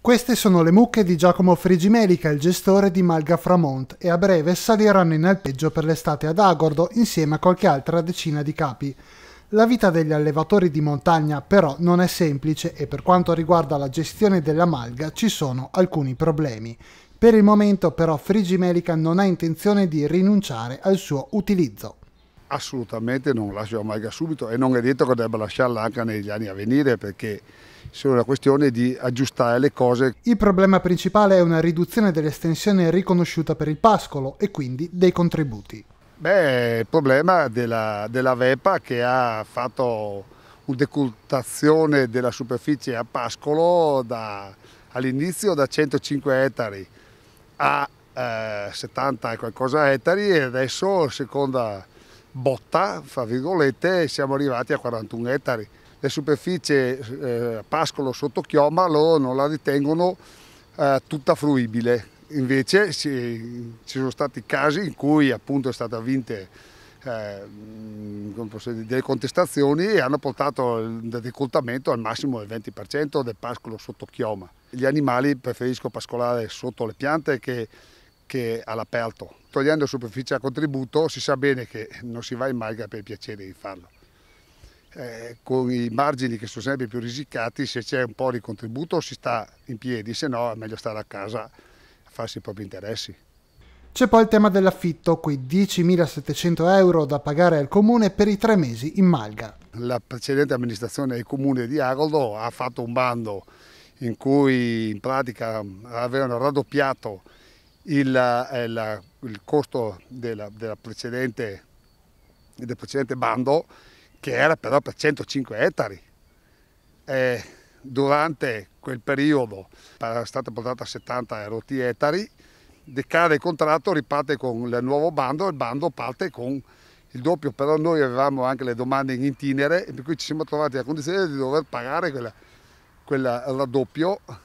Queste sono le mucche di Giacomo Frigimelica, il gestore di Malga Framont, e a breve saliranno in alpeggio per l'estate ad Agordo insieme a qualche altra decina di capi. La vita degli allevatori di montagna però non è semplice e per quanto riguarda la gestione della malga ci sono alcuni problemi. Per il momento però Frigimelica non ha intenzione di rinunciare al suo utilizzo assolutamente non lascio lascia Omega subito e non è detto che debba lasciarla anche negli anni a venire perché è una questione di aggiustare le cose. Il problema principale è una riduzione dell'estensione riconosciuta per il pascolo e quindi dei contributi. Beh, il problema della, della VEPA che ha fatto una decurtazione della superficie a pascolo all'inizio da 105 ettari a eh, 70 e qualcosa ettari e adesso seconda botta, fra virgolette, siamo arrivati a 41 ettari. Le superfici eh, pascolo sotto chioma loro non la ritengono eh, tutta fruibile, invece ci, ci, sono stati casi in cui appunto è stata vinte eh, delle contestazioni e hanno portato il decoltamento al massimo del 20% del pascolo sotto chioma. Gli animali preferiscono pascolare sotto le piante che che all'aperto. Togliendo superficie a contributo si sa bene che non si va in malga per il piacere di farlo. Eh, con i margini che sono sempre più risicati, se c'è un po' di contributo si sta in piedi, se no è meglio stare a casa a farsi i propri interessi. C'è poi il tema dell'affitto, quei 10.700 euro da pagare al comune per i tre mesi in malga. La precedente amministrazione del comune di Agoldo ha fatto un bando in cui in pratica avevano raddoppiato il, eh, il costo della, della precedente, del precedente bando che era però per 105 ettari. E durante quel periodo era stata portata a 70 rotti ettari, decade il contratto, riparte con il nuovo bando e il bando parte con il doppio, però noi avevamo anche le domande in itinere e per cui ci siamo trovati a condizione di dover pagare quel raddoppio